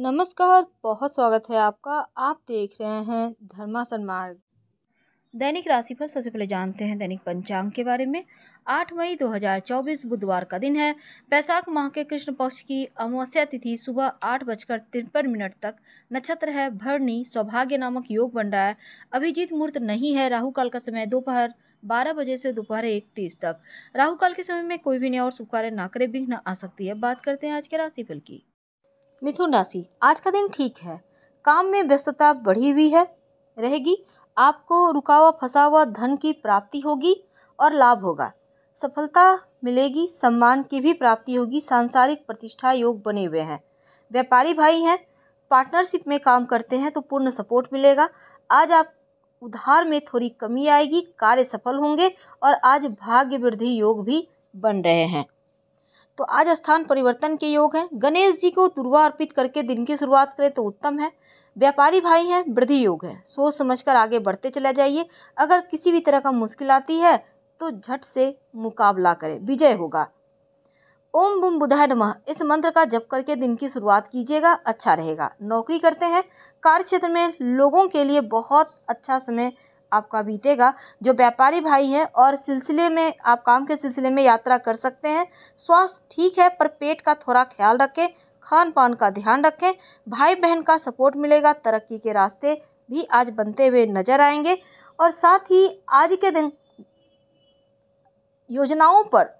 नमस्कार बहुत स्वागत है आपका आप देख रहे हैं धर्मासन मार्ग दैनिक राशिफल सबसे पहले जानते हैं दैनिक पंचांग के बारे में 8 मई 2024 बुधवार का दिन है बैसाख माह के कृष्ण पक्ष की अमावस्या तिथि सुबह आठ बजकर तिरपन मिनट तक नक्षत्र है भरनी सौभाग्य नामक योग बन रहा है अभिजीत मुहूर्त नहीं है राहु काल का समय दोपहर बारह बजे से दोपहर एक तीस तक राहु काल के समय में कोई भी नया और शुभ नाकरे ना करे आ सकती है बात करते हैं आज के राशिफल की मिथुन राशि आज का दिन ठीक है काम में व्यस्तता बढ़ी हुई है रहेगी आपको रुका हुआ फंसा हुआ धन की प्राप्ति होगी और लाभ होगा सफलता मिलेगी सम्मान की भी प्राप्ति होगी सांसारिक प्रतिष्ठा योग बने हुए हैं व्यापारी भाई हैं पार्टनरशिप में काम करते हैं तो पूर्ण सपोर्ट मिलेगा आज आप उधार में थोड़ी कमी आएगी कार्य सफल होंगे और आज भाग्य वृद्धि योग भी बन रहे हैं तो आज स्थान परिवर्तन के योग हैं गणेश जी को दुर्वा अर्पित करके दिन की शुरुआत करें तो उत्तम है व्यापारी भाई हैं वृद्धि योग है सोच समझ कर आगे बढ़ते चले जाइए अगर किसी भी तरह का मुश्किल आती है तो झट से मुकाबला करें विजय होगा ओम बुम बुधाय नमः इस मंत्र का जप करके दिन की शुरुआत कीजिएगा अच्छा रहेगा नौकरी करते हैं कार्य क्षेत्र में लोगों के लिए बहुत अच्छा समय आपका बीतेगा जो व्यापारी भाई हैं और सिलसिले में आप काम के सिलसिले में यात्रा कर सकते हैं स्वास्थ्य ठीक है पर पेट का थोड़ा ख्याल रखें खान पान का ध्यान रखें भाई बहन का सपोर्ट मिलेगा तरक्की के रास्ते भी आज बनते हुए नजर आएंगे और साथ ही आज के दिन योजनाओं पर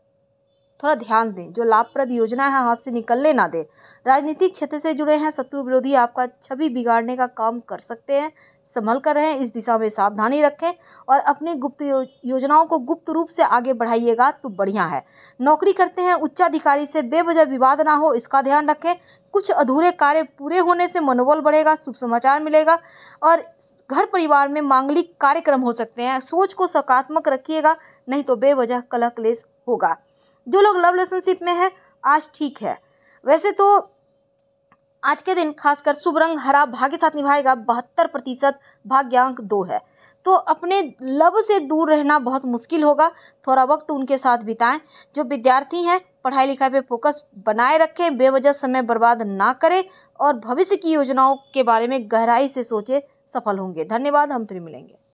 थोड़ा ध्यान दें जो लाभप्रद योजना है हाथ से निकलने ना दें राजनीतिक क्षेत्र से जुड़े हैं शत्रु विरोधी आपका छवि बिगाड़ने का काम कर सकते हैं संभल कर रहें इस दिशा में सावधानी रखें और अपने गुप्त यो, योजनाओं को गुप्त रूप से आगे बढ़ाइएगा तो बढ़िया है नौकरी करते हैं उच्चाधिकारी से बेवजह विवाद ना हो इसका ध्यान रखें कुछ अधूरे कार्य पूरे होने से मनोबल बढ़ेगा शुभ समाचार मिलेगा और घर परिवार में मांगलिक कार्यक्रम हो सकते हैं सोच को सकारात्मक रखिएगा नहीं तो बेवजह कलह क्लेश होगा जो लोग लव रिलेशनशिप में है आज ठीक है वैसे तो आज के दिन खासकर शुभ रंग हरा भाग्य साथ निभाएगा बहत्तर प्रतिशत भाग्यांक दो है तो अपने लव से दूर रहना बहुत मुश्किल होगा थोड़ा वक्त उनके साथ बिताएं जो विद्यार्थी हैं पढ़ाई लिखाई पे फोकस बनाए रखें बेवजह समय बर्बाद ना करें और भविष्य की योजनाओं के बारे में गहराई से सोचें सफल होंगे धन्यवाद हम फिर मिलेंगे